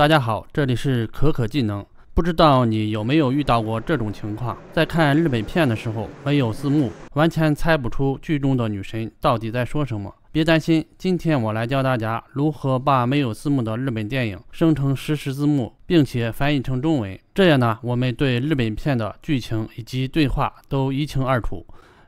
大家好，这里是可可技能。不知道你有没有遇到过这种情况，在看日本片的时候没有字幕，完全猜不出剧中的女神到底在说什么。别担心，今天我来教大家如何把没有字幕的日本电影生成实时字幕，并且翻译成中文。这样呢，我们对日本片的剧情以及对话都一清二楚，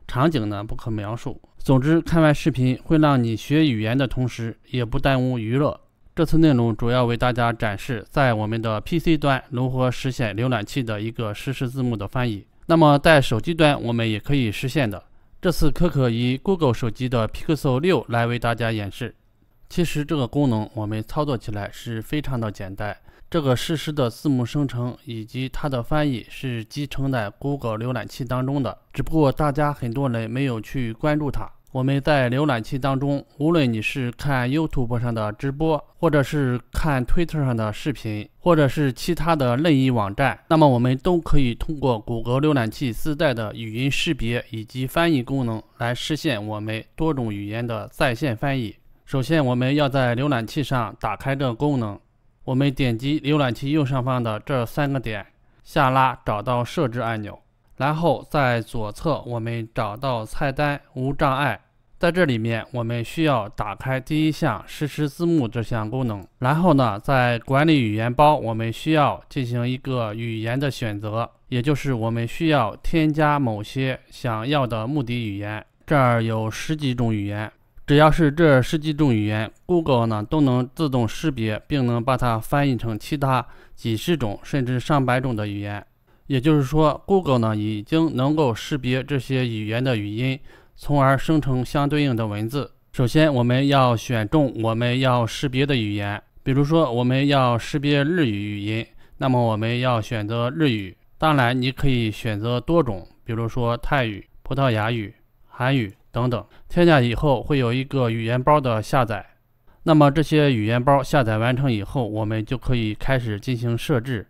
场景呢不可描述。总之，看完视频会让你学语言的同时，也不耽误娱乐。这次内容主要为大家展示在我们的 PC 端如何实现浏览器的一个实时字幕的翻译。那么在手机端我们也可以实现的。这次可可以 Google 手机的 Pixel 六来为大家演示。其实这个功能我们操作起来是非常的简单。这个实时的字幕生成以及它的翻译是集成在 Google 浏览器当中的，只不过大家很多人没有去关注它。我们在浏览器当中，无论你是看 YouTube 上的直播，或者是看 Twitter 上的视频，或者是其他的任意网站，那么我们都可以通过谷歌浏览器自带的语音识别以及翻译功能来实现我们多种语言的在线翻译。首先，我们要在浏览器上打开这功能，我们点击浏览器右上方的这三个点，下拉找到设置按钮。然后在左侧我们找到菜单无障碍，在这里面我们需要打开第一项实时字幕这项功能。然后呢，在管理语言包，我们需要进行一个语言的选择，也就是我们需要添加某些想要的目的语言。这儿有十几种语言，只要是这十几种语言，Google 呢都能自动识别，并能把它翻译成其他几十种甚至上百种的语言。也就是说，Google 呢已经能够识别这些语言的语音，从而生成相对应的文字。首先，我们要选中我们要识别的语言，比如说我们要识别日语语音，那么我们要选择日语。当然，你可以选择多种，比如说泰语、葡萄牙语、韩语等等。添加以后会有一个语言包的下载。那么这些语言包下载完成以后，我们就可以开始进行设置。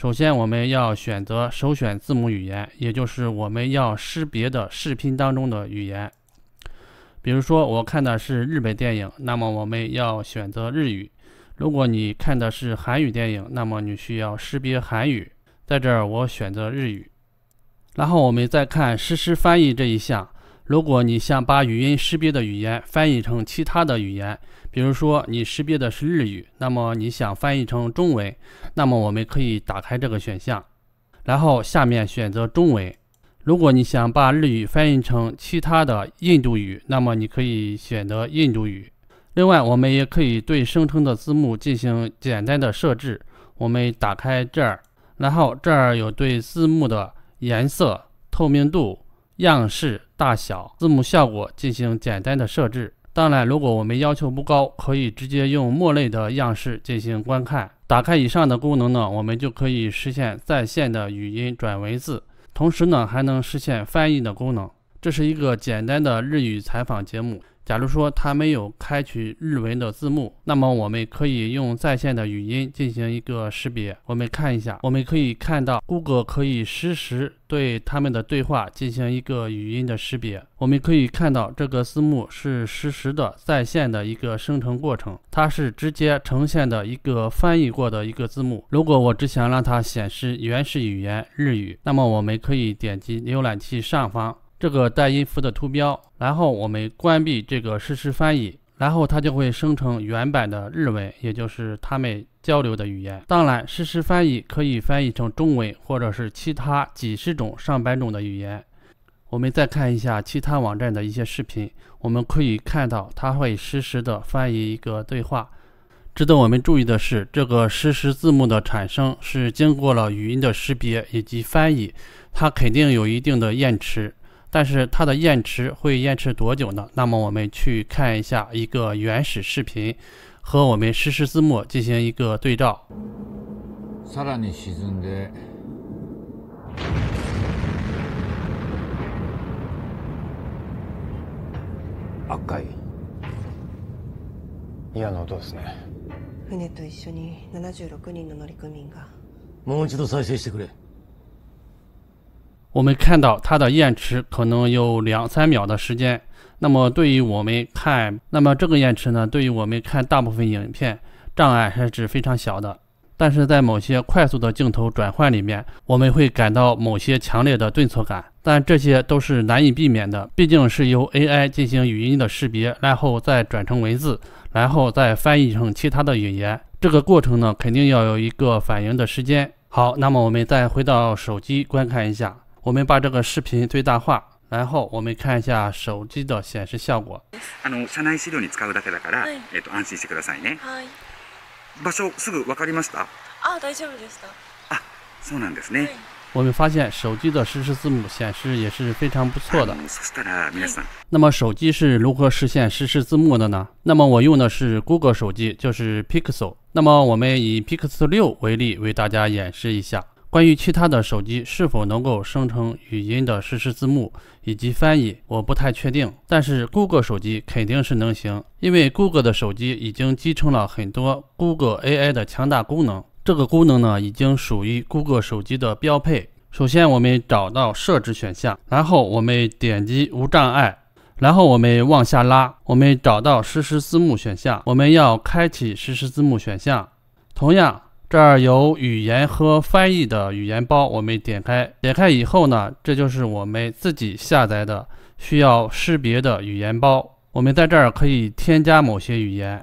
首先，我们要选择首选字母语言，也就是我们要识别的视频当中的语言。比如说，我看的是日本电影，那么我们要选择日语。如果你看的是韩语电影，那么你需要识别韩语。在这儿，我选择日语。然后，我们再看实时翻译这一项。如果你想把语音识别的语言翻译成其他的语言，比如说你识别的是日语，那么你想翻译成中文，那么我们可以打开这个选项，然后下面选择中文。如果你想把日语翻译成其他的印度语，那么你可以选择印度语。另外，我们也可以对生成的字幕进行简单的设置。我们打开这儿，然后这儿有对字幕的颜色、透明度。样式、大小、字幕效果进行简单的设置。当然，如果我们要求不高，可以直接用默认的样式进行观看。打开以上的功能呢，我们就可以实现在线的语音转文字，同时呢，还能实现翻译的功能。这是一个简单的日语采访节目。假如说它没有开启日文的字幕，那么我们可以用在线的语音进行一个识别。我们看一下，我们可以看到，Google 可以实时对他们的对话进行一个语音的识别。我们可以看到，这个字幕是实时的在线的一个生成过程，它是直接呈现的一个翻译过的一个字幕。如果我只想让它显示原始语言日语，那么我们可以点击浏览器上方。这个带音符的图标，然后我们关闭这个实时翻译，然后它就会生成原版的日文，也就是他们交流的语言。当然，实时翻译可以翻译成中文，或者是其他几十种、上百种的语言。我们再看一下其他网站的一些视频，我们可以看到它会实时的翻译一个对话。值得我们注意的是，这个实时字幕的产生是经过了语音的识别以及翻译，它肯定有一定的延迟。但是它的延迟会延迟多久呢？那么我们去看一下一个原始视频，和我们实时字幕进行一个对照。さらに沈んで、赤い、イな音ですね。船と一緒に76人の乗組員が。もう一度再生してくれ。我们看到它的延迟可能有两三秒的时间，那么对于我们看，那么这个延迟呢，对于我们看大部分影片障碍还是非常小的，但是在某些快速的镜头转换里面，我们会感到某些强烈的顿挫感，但这些都是难以避免的，毕竟是由 AI 进行语音的识别，然后再转成文字，然后再翻译成其他的语言，这个过程呢，肯定要有一个反应的时间。好，那么我们再回到手机观看一下。我们把这个视频最大化，然后我们看一下手机的显示效果。あの車内資料に使うだけだから、えっと安心してくださいね。場所すぐわかりました。あ、大丈夫でした。あ、そうなんですね。我们发现手机的实时字幕显示也是非常不错的。那么手机是如何实现实时字幕的呢？那么我用的是 Google 手机，就是 Pixel。那么我们以 Pixel 六为例，为大家演示一下。关于其他的手机是否能够生成语音的实时字幕以及翻译，我不太确定。但是 Google 手机肯定是能行，因为 Google 的手机已经集成了很多 Google AI 的强大功能。这个功能呢，已经属于 Google 手机的标配。首先，我们找到设置选项，然后我们点击无障碍，然后我们往下拉，我们找到实时字幕选项，我们要开启实时字幕选项。同样。这儿有语言和翻译的语言包，我们点开，点开以后呢，这就是我们自己下载的需要识别的语言包。我们在这儿可以添加某些语言，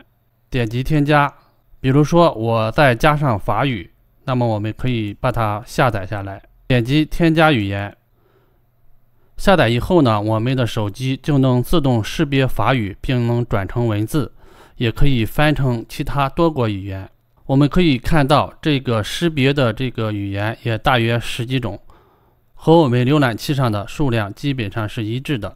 点击添加，比如说我再加上法语，那么我们可以把它下载下来，点击添加语言，下载以后呢，我们的手机就能自动识别法语，并能转成文字，也可以翻成其他多国语言。我们可以看到，这个识别的这个语言也大约十几种，和我们浏览器上的数量基本上是一致的。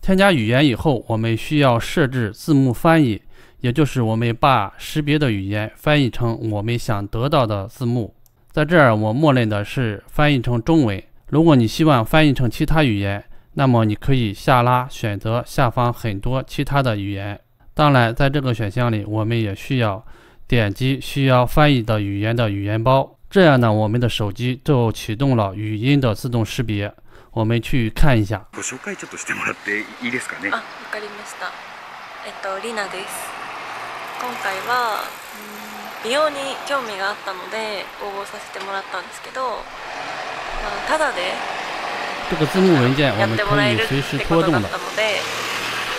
添加语言以后，我们需要设置字幕翻译，也就是我们把识别的语言翻译成我们想得到的字幕。在这儿，我默认的是翻译成中文。如果你希望翻译成其他语言，那么你可以下拉选择下方很多其他的语言。当然，在这个选项里，我们也需要。点击需要翻译的语言的语言包，这样呢，我们的手机就启动了语音的自动识别。我们去看一下。这个字幕文件我们可以随时拖动的。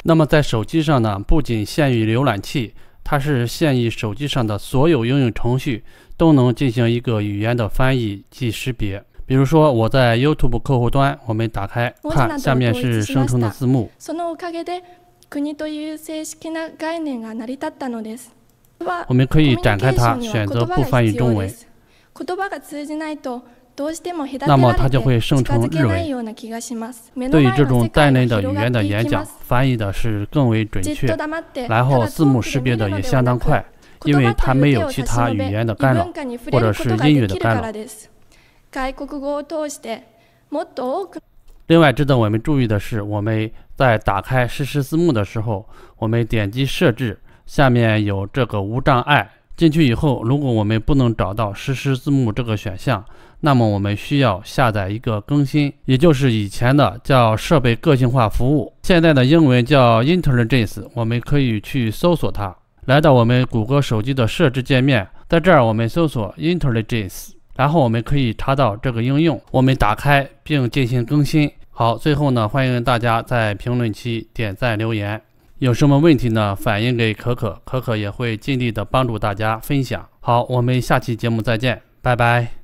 那么在手机上呢，不仅限于浏览器。它是现役手机上的所有应用程序都能进行一个语言的翻译及识别。比如说，我在 YouTube 客户端，我们打开看，下面是生成的字幕。我们可以展开它，选择不翻译中文。那么它就会生成日文。对于这种带内的语言的演讲，翻译的是更为准确，然后字幕识别的也相当快，因为它没有其他语言的干扰，或者是英语的干扰。另外，值得我们注意的是，我们在打开实时字幕的时候，我们点击设置，下面有这个无障碍。进去以后，如果我们不能找到实时字幕这个选项，那么我们需要下载一个更新，也就是以前的叫设备个性化服务，现在的英文叫 Intelligence。我们可以去搜索它，来到我们谷歌手机的设置界面，在这儿我们搜索 Intelligence，然后我们可以查到这个应用，我们打开并进行更新。好，最后呢，欢迎大家在评论区点赞留言。有什么问题呢？反映给可可，可可也会尽力的帮助大家分享。好，我们下期节目再见，拜拜。